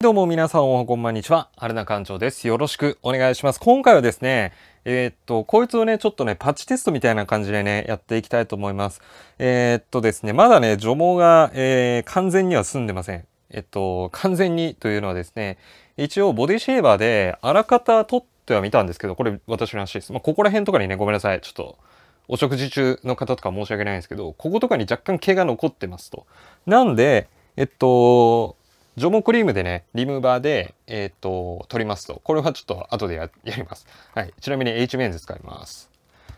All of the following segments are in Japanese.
どうも皆さんおはこんばんにちは。ルナ館長です。よろしくお願いします。今回はですね、えー、っと、こいつをね、ちょっとね、パッチテストみたいな感じでね、やっていきたいと思います。えー、っとですね、まだね、除毛が、えー、完全には済んでません。えっと、完全にというのはですね、一応ボディシェーバーであらかた取ってはみたんですけど、これ私の話です。まあ、ここら辺とかにね、ごめんなさい。ちょっと。お食事中の方とか申し訳ないんですけど、こことかに若干毛が残ってますと。なんで、えっと、除毛クリームでね、リムーバーで、えっ、ー、と、取りますと。これはちょっと後でやります。はい。ちなみに H メンズ使います。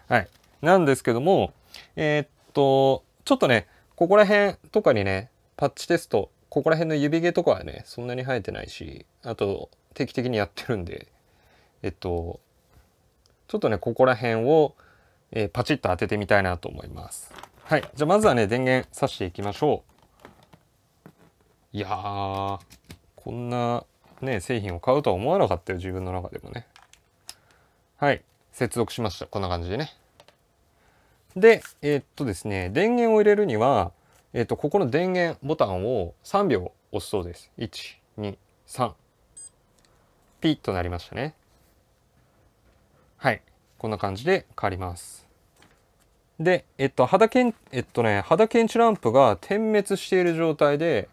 はい。なんですけども、えー、っと、ちょっとね、ここら辺とかにね、パッチテスト、ここら辺の指毛とかはね、そんなに生えてないし、あと、定期的にやってるんで、えっと、ちょっとね、ここら辺を、えー、パチッと当ててみたいなと思います。はい。じゃあ、まずはね、電源挿していきましょう。いやーこんなね製品を買うとは思わなかったよ自分の中でもねはい接続しましたこんな感じでねでえー、っとですね電源を入れるにはえー、っとここの電源ボタンを3秒押すそうです123ピッとなりましたねはいこんな感じで変わりますでえっと肌けんえっとね肌検知ランプが点滅している状態で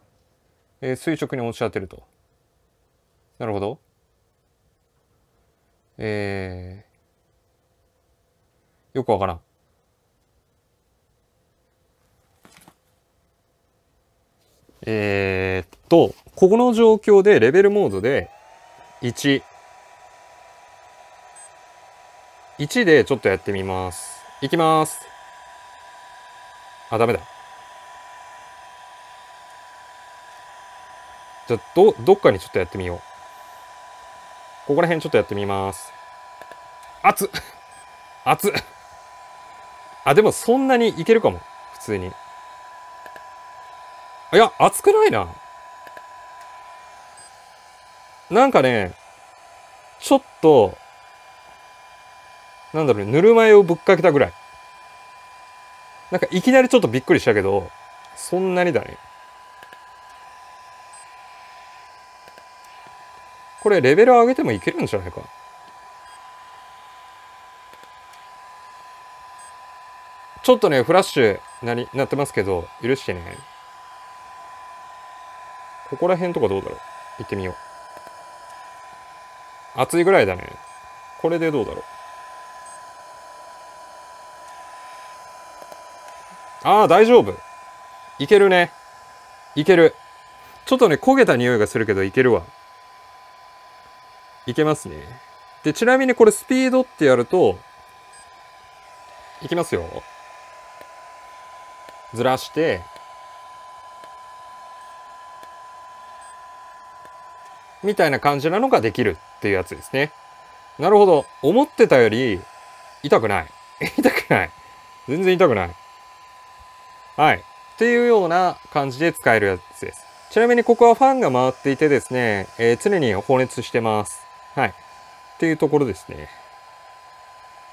えー、垂直に落ち当てると。なるほど。えー、よくわからん。えー、っと、ここの状況でレベルモードで1。1でちょっとやってみます。いきます。あ、ダメだ。じゃあど、どっかにちょっとやってみよう。ここら辺ちょっとやってみます。熱っ熱っあ、でもそんなにいけるかも。普通に。いや、熱くないな。なんかね、ちょっと、なんだろう、ね、ぬるま湯をぶっかけたぐらい。なんかいきなりちょっとびっくりしたけど、そんなにだね。これレベル上げてもいけるんじゃないかちょっとねフラッシュなりなってますけど許してねここら辺とかどうだろう行ってみよう熱いぐらいだねこれでどうだろうああ大丈夫いけるねいけるちょっとね焦げた匂いがするけどいけるわいけますね。で、ちなみにこれスピードってやると、いきますよ。ずらして、みたいな感じなのができるっていうやつですね。なるほど。思ってたより痛くない。痛くない。全然痛くない。はい。っていうような感じで使えるやつです。ちなみにここはファンが回っていてですね、えー、常に放熱してます。はい。っていうところですね。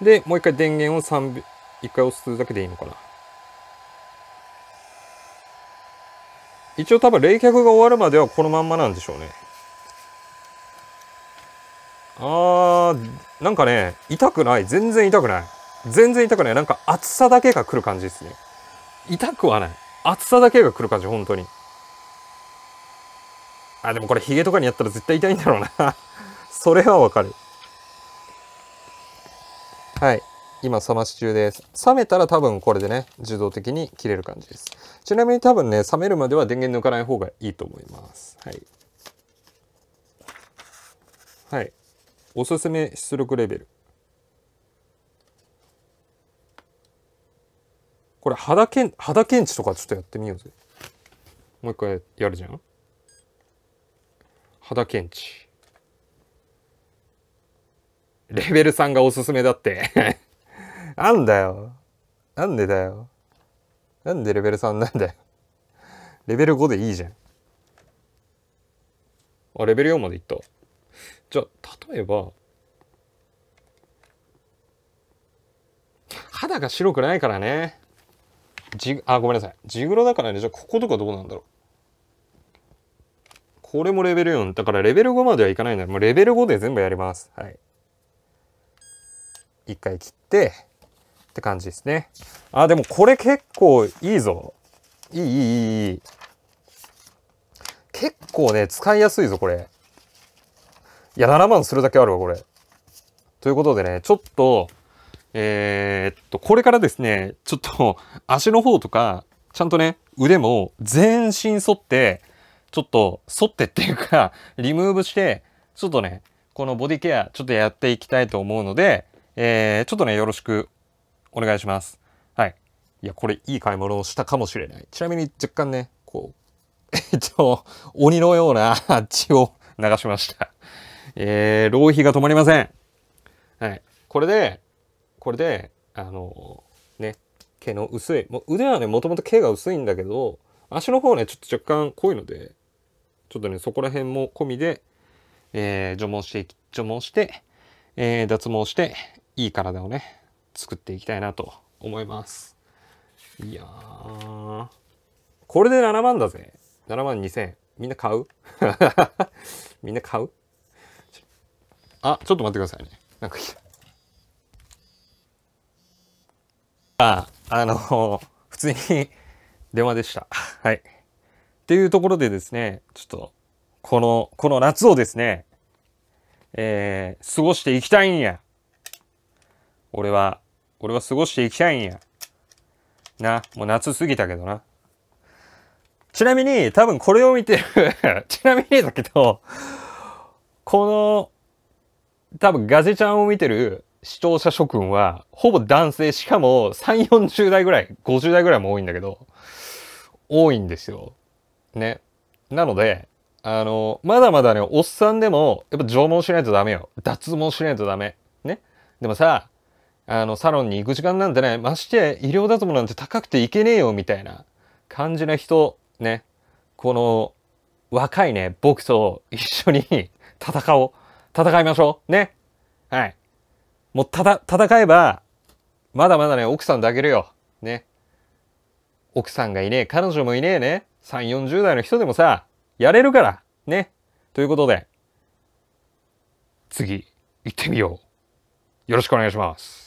で、もう一回電源を3秒、一回押すだけでいいのかな。一応多分冷却が終わるまではこのまんまなんでしょうね。あー、なんかね、痛くない。全然痛くない。全然痛くない。なんか熱さだけが来る感じですね。痛くはない。熱さだけが来る感じ、本当に。あ、でもこれヒゲとかにやったら絶対痛いんだろうなそれはわかる。はい。今冷まし中です。冷めたら多分これでね、自動的に切れる感じです。ちなみに多分ね、冷めるまでは電源抜かない方がいいと思います。はい。はい。おすすめ出力レベル。これ肌検、肌検知とかちょっとやってみようぜ。もう一回やるじゃん肌検知。レベル3がおすすめだって なんだよ。なんでだよ。なんでレベル3なんだよ。レベル5でいいじゃん。あ、レベル4までいった。じゃあ、例えば、肌が白くないからね。じ、あ、ごめんなさい。ジグロだからね。じゃあ、こことかどうなんだろう。これもレベル4。だからレベル5まではいかないんだ。もうレベル5で全部やります。はい。一回切ってって感じですね。あ、でもこれ結構いいぞ。いい、いい、いい。結構ね、使いやすいぞ、これ。いや、7万するだけあるわ、これ。ということでね、ちょっと、えー、っと、これからですね、ちょっと足の方とか、ちゃんとね、腕も全身反って、ちょっと反ってっていうか、リムーブして、ちょっとね、このボディケア、ちょっとやっていきたいと思うので、えー、ちょっとね、よろしくお願いします。はい。いや、これいい買い物をしたかもしれない。ちなみに若干ね、こう、えっと、鬼のような血を流しました。えー、浪費が止まりません。はい。これで、これで、あのー、ね、毛の薄い、もう腕はね、もともと毛が薄いんだけど、足の方ね、ちょっと若干濃いので、ちょっとね、そこら辺も込みで、えー、除毛して、除毛して、えー、脱毛して、いい体をね、作っていきたいなと思います。いやー、これで7万だぜ。7万2000。みんな買う みんな買うあ、ちょっと待ってくださいね。なんかあ、あのー、普通に電話でした。はい。っていうところでですね、ちょっと、この、この夏をですね、えー、過ごしていきたいんや。俺は、俺は過ごしていきたいんや。な、もう夏過ぎたけどな。ちなみに、多分これを見てる ちなみにだけど、この、多分ガゼちゃんを見てる視聴者諸君は、ほぼ男性、しかも3、40代ぐらい、50代ぐらいも多いんだけど、多いんですよ。ね。なので、あの、まだまだね、おっさんでも、やっぱ縄文しないとダメよ。脱毛しないとダメ。ね。でもさ、あの、サロンに行く時間なんてね、まして医療脱毛なんて高くて行けねえよ、みたいな感じな人、ね、この、若いね、僕と一緒に 戦おう。戦いましょう。ね。はい。もう、ただ、戦えば、まだまだね、奥さん抱けるよ。ね。奥さんがいねえ、彼女もいねえね。3、40代の人でもさ、やれるから。ね。ということで、次、行ってみよう。よろしくお願いします。